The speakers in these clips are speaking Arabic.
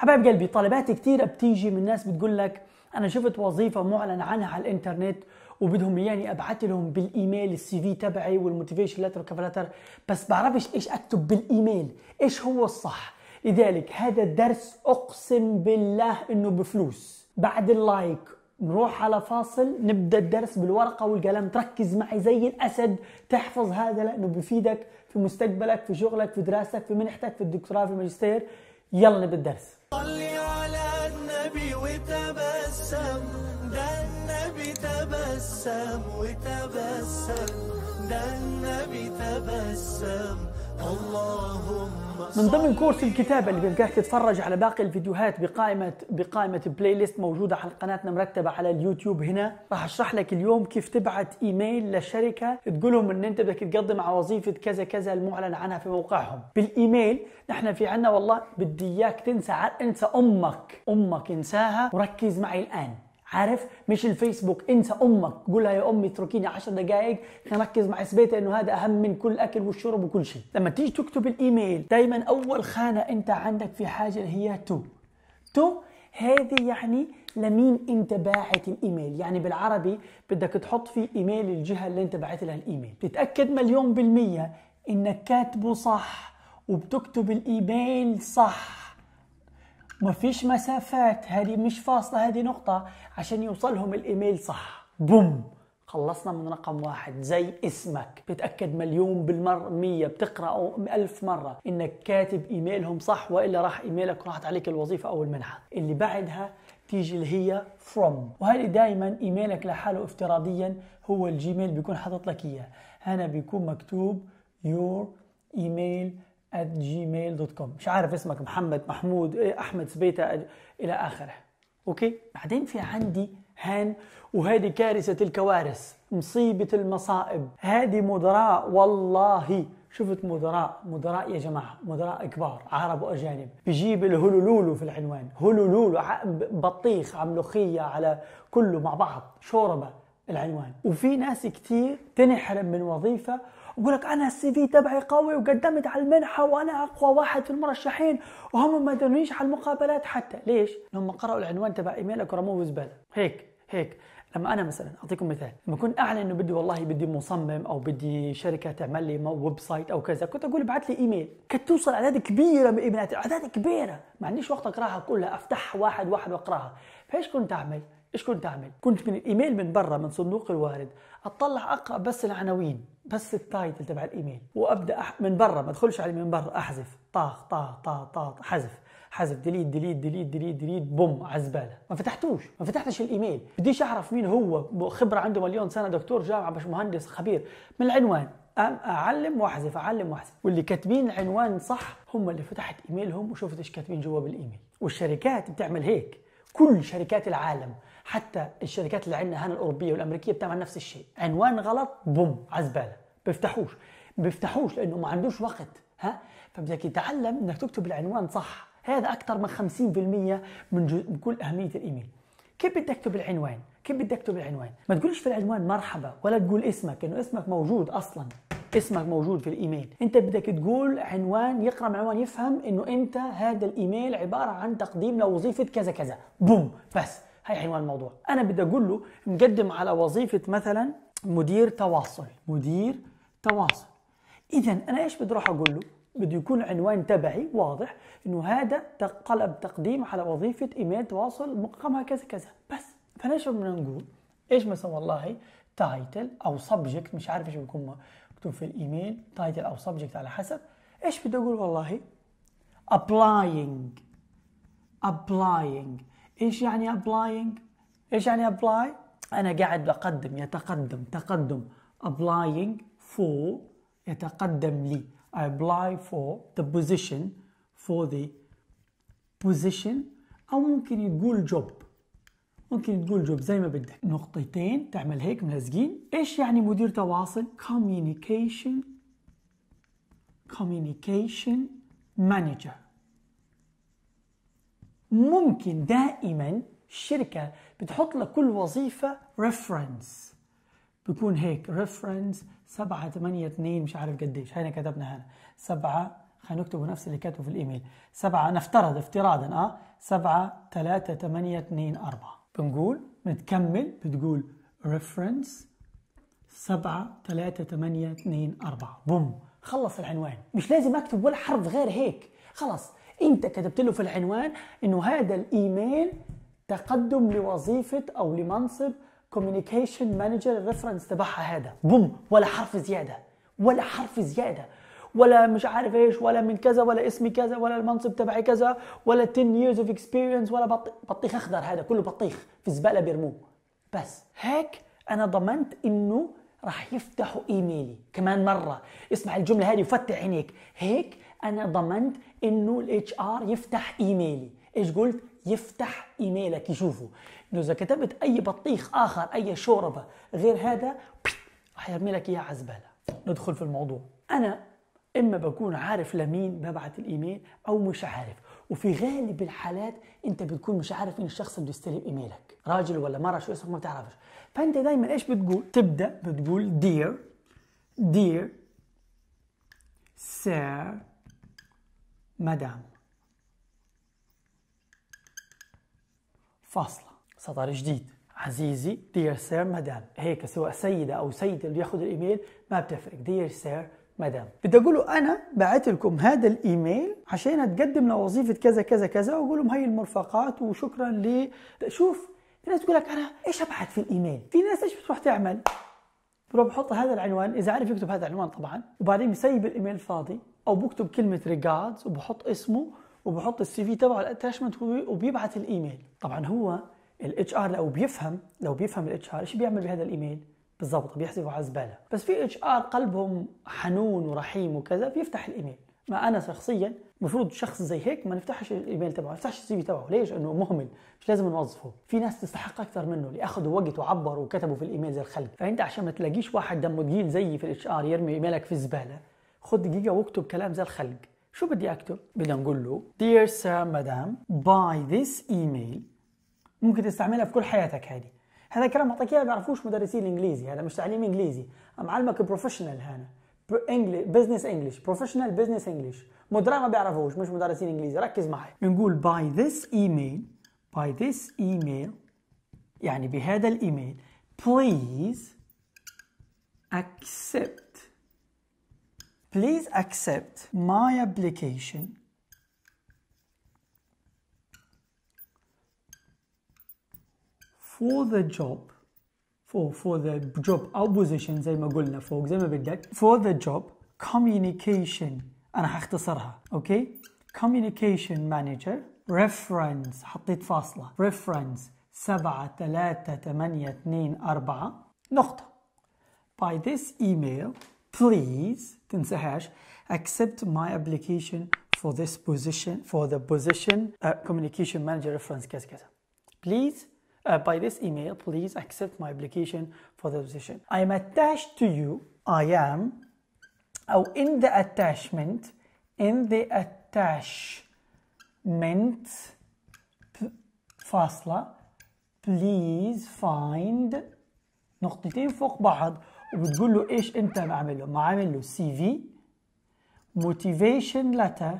حبايب قلبي طلبات كثيره بتيجي من ناس بتقول لك انا شفت وظيفه معلن عنها على الانترنت وبدهم اياني ابعث لهم بالايميل السي في تبعي والموتيفيشن لتر والكفر لتر بس بعرفش ايش اكتب بالايميل ايش هو الصح لذلك هذا الدرس اقسم بالله انه بفلوس بعد اللايك نروح على فاصل نبدا الدرس بالورقه والقلم تركز معي زي الاسد تحفظ هذا لانه بفيدك في مستقبلك في شغلك في دراستك في منحتك في الدكتوراه في الماجستير يلا بالدرس صلي على النبي وتبسم ده النبي تبسم وتبسم ده النبي تبسم من ضمن كورس الكتابة اللي بيمكنك تتفرج على باقي الفيديوهات بقائمة بقائمة بلاي ليست موجودة على قناتنا مرتبة على اليوتيوب هنا راح أشرح لك اليوم كيف تبعت إيميل لشركة تقول لهم إن أنت بدك تقدم على وظيفة كذا كذا المعلن عنها في موقعهم بالإيميل نحن في عنا والله بدي إياك تنسى انسى أمك أمك انساها وركز معي الآن عارف مش الفيسبوك انسى امك قولها يا امي اتركيني 10 دقائق ركز مع اثباتها انه هذا اهم من كل الاكل والشرب وكل شيء لما تيجي تكتب الايميل دايما اول خانه انت عندك في حاجه هي تو تو هذه يعني لمين انت باعت الايميل يعني بالعربي بدك تحط في ايميل الجهه اللي انت باعت لها الايميل تتاكد مليون بالميه انك كاتبه صح وبتكتب الايميل صح ما فيش مسافات هذه مش فاصلة هذه نقطة عشان يوصلهم الإيميل صح بوم خلصنا من رقم واحد زي اسمك بتأكد مليون بالمرة مية بتقرأه ألف مرة إنك كاتب إيميلهم صح وإلا راح إيميلك راحت عليك الوظيفة أو المنحة اللي بعدها تيجي اللي هي from وهذه دائما إيميلك لحاله افتراضيا هو الجيميل بيكون حاطط لك إياه هنا بيكون مكتوب your email gmail.com مش عارف اسمك محمد محمود إيه، احمد سبيته الى اخره اوكي بعدين في عندي هان وهذه كارثة الكوارث مصيبة المصائب هذه مدراء والله شفت مدراء مدراء يا جماعة مدراء كبار عرب وأجانب بيجيب الهلولولو في العنوان هلولولو بطيخ عملوخيه على كله مع بعض شوربة العنوان وفي ناس كثير تنحرم من وظيفة يقول لك انا السي في تبعي قوي وقدمت على المنحه وانا اقوى واحد في المرشحين وهم ما دونيش على المقابلات حتى ليش؟ لما قرأوا العنوان تبع ايميلك ورموه في الزباله هيك هيك لما انا مثلا اعطيكم مثال لما كنت اعلن انه بدي والله بدي مصمم او بدي شركه تعمل لي ويب سايت او كذا كنت اقول ابعث لي ايميل كنت توصل اعداد كبيره من الايميلات اعداد كبيره ما عنديش وقت اقراها كلها افتحها واحد واحد واقراها فايش كنت اعمل ايش كنت اعمل؟ كنت من الايميل من برا من صندوق الوارد اطلع اقرا بس العناوين بس التايتل تبع الايميل وابدا من برا ما ادخلش عليه من برا احذف طاخ طاخ طاخ طاخ حذف حذف ديليت ديليت ديليت ديليت ديليت بوم عزباله ما فتحتوش ما فتحتش الايميل بديش اعرف مين هو خبره عنده مليون سنه دكتور جامعه مش مهندس خبير من العنوان اعلم واحذف اعلم واحذف واللي كاتبين عنوان صح هم اللي فتحت ايميلهم وشفت ايش كاتبين جوا بالايميل والشركات بتعمل هيك كل شركات العالم حتى الشركات اللي عندنا هنا الاوروبيه والامريكيه بتعمل نفس الشيء عنوان غلط بوم عزباله بيفتحوش بيفتحوش لانه ما عندوش وقت ها فبدك يتعلم انك تكتب العنوان صح هذا اكثر من 50% من, من كل اهميه الايميل كيف بدك تكتب العنوان كيف بدك تكتب العنوان ما تقولش في العنوان مرحبا ولا تقول اسمك انه اسمك موجود اصلا اسمك موجود في الايميل انت بدك تقول عنوان يقرا من عنوان يفهم انه انت هذا الايميل عباره عن تقديم لوظيفه كذا كذا بوم بس هاي حيوان الموضوع انا بدي اقول له مقدم على وظيفه مثلا مدير تواصل مدير تواصل اذا انا ايش بدي اروح اقول له بده يكون العنوان تبعي واضح انه هذا تقلب تقديم على وظيفه ايميل تواصل مقامها كذا كذا بس فليش بدنا نقول ايش مثلا والله تايتل او سبجكت مش عارف ايش بيكون مكتوب في الايميل تايتل او سبجكت على حسب ايش بدي اقول والله applying applying ايش يعني ابلاينج ايش يعني ابلاي انا قاعد بقدم يتقدم تقدم ابلاينج فور يتقدم لي I apply for the position for the position أو ممكن تقول job ممكن تقول جوب زي ما بدك نقطتين تعمل هيك ملزقين ايش يعني مدير تواصل communication communication manager ممكن دائما الشركة بتحط لك كل وظيفة ريفرنس بيكون هيك ريفرنس 7 8 2 مش عارف قديش هنا كتبنا هنا 7 خلينا نكتبه نفس اللي كاتبه في الايميل 7 نفترض افتراضا اه 7 3 8 2 4 بنقول بنكمل بتقول ريفرنس 7 3 8 2 4 بوم خلص العنوان مش لازم اكتب ولا حرف غير هيك خلص انت كتبت له في العنوان انه هذا الايميل تقدم لوظيفه او لمنصب كوميونيكيشن مانجر الريفرنس تبعها هذا بوم ولا حرف زياده ولا حرف زياده ولا مش عارف ايش ولا من كذا ولا اسمي كذا ولا المنصب تبعي كذا ولا 10 years of experience ولا بطيخ اخضر هذا كله بطيخ في زباله بيرموه بس هيك انا ضمنت انه راح يفتحوا ايميلي كمان مره اسمع الجمله هذه وفتح عينيك هيك انا ضمنت انه الاتش ار يفتح ايميلي ايش قلت يفتح ايميلك يشوفه انه اذا كتبت اي بطيخ اخر اي شوربه غير هذا راح يرمي لك اياها على ندخل في الموضوع انا اما بكون عارف لمين ببعت الايميل او مش عارف وفي غالب الحالات انت بتكون مش عارف مين الشخص اللي بيستلم ايميلك راجل ولا مره شو اسمه ما بتعرفش فانت دايما ايش بتقول تبدا بتقول دير دير سير مدام فاصلة سطر جديد عزيزي دير سير مدام هيك سواء سيدة أو سيد اللي ياخذ الإيميل ما بتفرق دير سير مدام بدي اقول له انا بعت لكم هذا الايميل عشان اتقدم لوظيفه كذا كذا كذا واقول لهم هي المرفقات وشكرا لي شوف في ناس تقول لك انا ايش ابعت في الايميل في ناس ايش بتروح تعمل بروح بحط هذا العنوان اذا عارف يكتب هذا العنوان طبعا وبعدين بسيب الايميل فاضي او بكتب كلمه ريجاردز وبحط اسمه وبحط السي في تبعه الاتاشمنت وبيبعث الايميل طبعا هو الاتش ار لو بيفهم لو بيفهم الاتش ار ايش بيعمل بهذا الايميل بالضبط بيحسبه على زباله بس في اتش ار قلبهم حنون ورحيم وكذا بيفتح الايميل ما انا شخصيا المفروض شخص زي هيك ما نفتحش الايميل تبعه ما نفتحش السي في تبعه ليش انه مهمل مش لازم نوظفه في ناس تستحق اكثر منه اللي اخذوا وقت وعبروا وكتبوا في الايميل زي الخلق فانت عشان ما تلاقيش واحد دمه ثقيل زيي في الاتش ار يرمي ايميلك في الزباله خد دقيقة واكتب كلام زي الخلق شو بدي أكتب؟ بدنا نقول له Dear Sir Madam By this email ممكن تستعملها في كل حياتك هذه هذا كلام معطيك اياه بيعرفوش مدرسين الانجليزي هذا مش تعليم انجليزي معلمك بروفيشنال هنا بزنس انجلش بروفيشنال بزنس انجلش مدراء ما بيعرفوش مش مدرسين انجليزي ركز معي بنقول by this email by this email يعني بهذا الايميل please accept Please accept my application. for the job for for the job او position زي ما قلنا فوق زي ما بدك for the job communication انا حختصرها اوكي okay? communication manager reference حطيت فاصله reference 7 3 8 2 4 نقطه by this email please, did say hash, accept my application for this position, for the position uh, communication manager reference, case case. Please, uh, by this email, please accept my application for the position. I am attached to you, I am, أو oh, in the attachment, in the attachment, فاصلة, please find نقطتين فوق بعض وبتقول له ايش انت معامل له معامل له سي في موتيفيشن لتر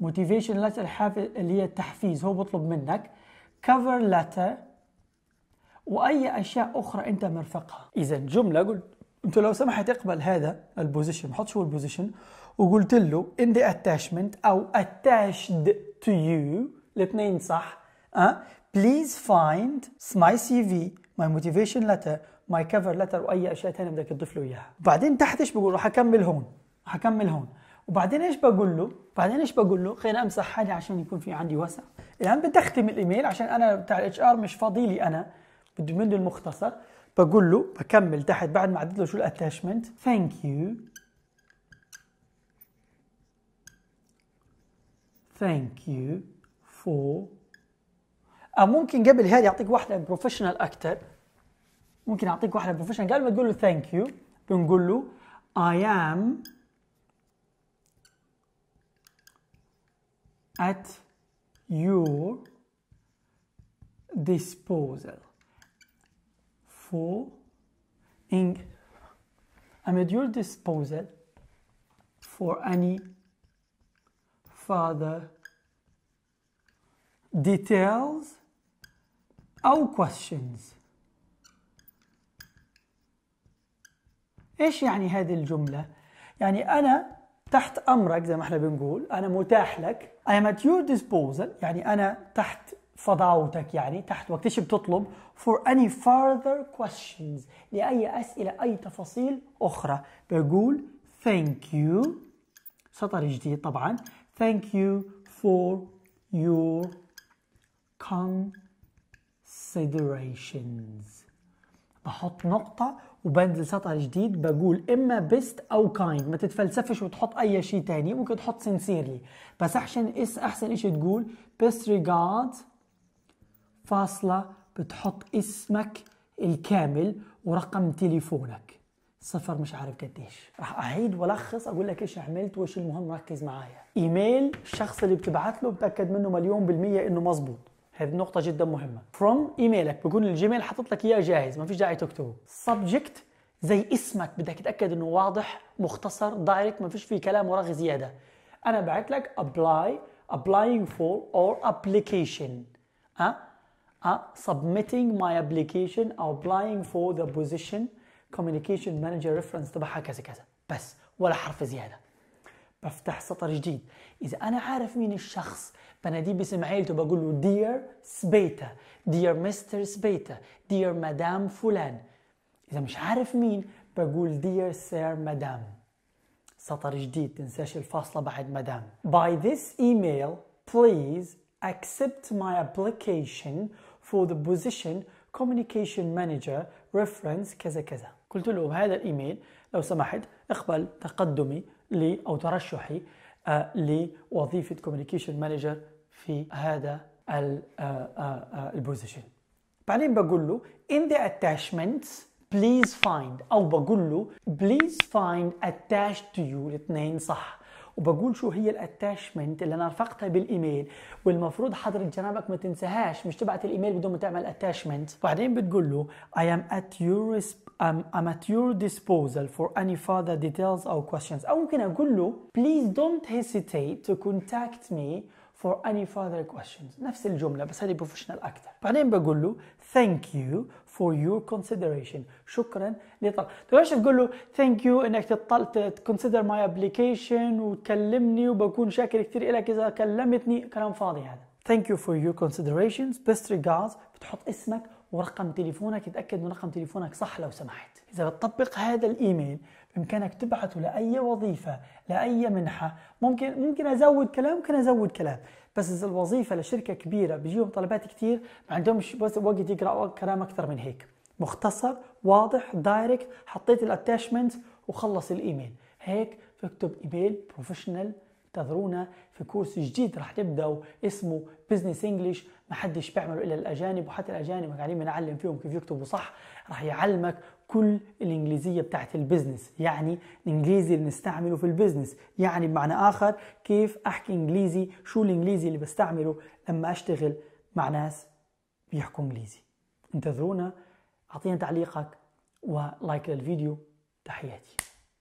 موتيفيشن لتر اللي هي التحفيز هو بطلب منك كفر لتر واي اشياء اخرى انت مرفقها اذا جمله قلت انت لو سمحت اقبل هذا البوزيشن حط شو البوزيشن وقلت له ان ذا اتاشمنت او اتاشد تو يو الاثنين صح ها بليز فايند ماي سي في ماي موتيفيشن لتر ماي كفر لتر واي اشياء ثانيه بدك تضيف له اياها بعدين تحت ايش بقول رح اكمل هون رح اكمل هون وبعدين ايش بقول له بعدين ايش بقول له خلينا امسح حالي عشان يكون في عندي وسع الان بتختم الايميل عشان انا بتاع الاتش ار مش فاضي لي انا بدي منه المختصر بقول له بكمل تحت بعد ما عدد له شو الاتاشمنت ثانك يو ثانك يو فور او ممكن قبل هذه يعطيك واحده بروفيشنال اكثر ممكن اعطيك واحده بروفيشنال قبل ما تقول له ثانك يو بنقول له I am at your disposal for in I'm at your disposal for any further details or questions. ايش يعني هذه الجمله يعني انا تحت امرك زي ما احنا بنقول انا متاح لك I am at your disposal يعني انا تحت فضاوتك يعني تحت وقت ايش بتطلب for any further questions لاي اسئله اي تفاصيل اخرى بقول thank you سطر جديد طبعا thank you for your considerations بحط نقطه وبنزل سطر جديد بقول اما بيست او كايند ما تتفلسفش وتحط اي شيء تاني ممكن تحط سنسيرلي بس احسن اس احسن شيء تقول بيست ريجارد فاصله بتحط اسمك الكامل ورقم تليفونك صفر مش عارف قديش راح اعيد والخص اقول لك ايش عملت وايش المهم ركز معايا ايميل الشخص اللي بتبعت له بتاكد منه مليون بالميه انه مظبوط هذه نقطة جدا مهمة from ايميلك بكون الجيميل حاطط لك اياه جاهز ما فيش داعي تكتبه subject زي اسمك بدك تتاكد انه واضح مختصر دايركت ما فيش فيه كلام ورغي زيادة انا بعت لك apply applying for or application أه؟ أه؟ submitting my application or applying for the position communication manager reference تبعها كذا كذا بس ولا حرف زيادة بفتح سطر جديد اذا انا عارف مين الشخص بناديه باسم عيلته بقول له دير سبيتا دير مستر سبيتا دير مدام فلان اذا مش عارف مين بقول دير سير مدام سطر جديد تنساش الفاصله بعد مدام by this email please accept my application for the position communication manager reference كذا كذا قلت له بهذا الايميل لو سمحت اقبل تقدمي لي أو ترشحي آه، لوظيفة كوميونيكيشن مانجر في هذا البوزيشن آه، آه، بعدين بقول له in the attachments please find أو بقول له please find attached to you الاثنين صح وبقول شو هي الاتاشمنت اللي انا رفقتها بالايميل والمفروض حضرة جنابك ما تنساهاش مش تبعت الايميل بدون ما تعمل اتاشمنت بعدين بتقول له I am at your I'm, I'm at your disposal for any further details or questions او ممكن اقول له please don't hesitate to contact me for any further questions نفس الجملة بس هذه بروفيشنال أكثر بعدين بقول له thank you for your consideration شكرا لطلب تقدرش تقول له thank you انك تطل consider my application وتكلمني وبكون شاكر كثير لك اذا كلمتني كلام فاضي هذا thank you for your considerations best regards بتحط اسمك ورقم تليفونك تتاكد من رقم تليفونك صح لو سمحت اذا بتطبق هذا الايميل بامكانك تبحث لاي وظيفه لاي منحه ممكن ممكن ازود كلام ممكن ازود كلام بس اذا الوظيفه لشركه كبيره بيجيهم طلبات كثير ما عندهمش وقت يقراوا كلام اكثر من هيك مختصر واضح دايركت حطيت الاتاشمنت وخلص الايميل هيك تكتب ايميل بروفيشنال انتظرونا في كورس جديد رح تبداوا اسمه بزنس انجلش ما حدش بيعمله الا الاجانب وحتى الاجانب قاعدين بنعلم فيهم كيف يكتبوا صح رح يعلمك كل الانجليزيه بتاعت البيزنس يعني الانجليزي اللي بنستعمله في البيزنس يعني بمعنى اخر كيف احكي انجليزي شو الانجليزي اللي بستعمله لما اشتغل مع ناس بيحكوا انجليزي انتظرونا اعطينا تعليقك ولايك للفيديو تحياتي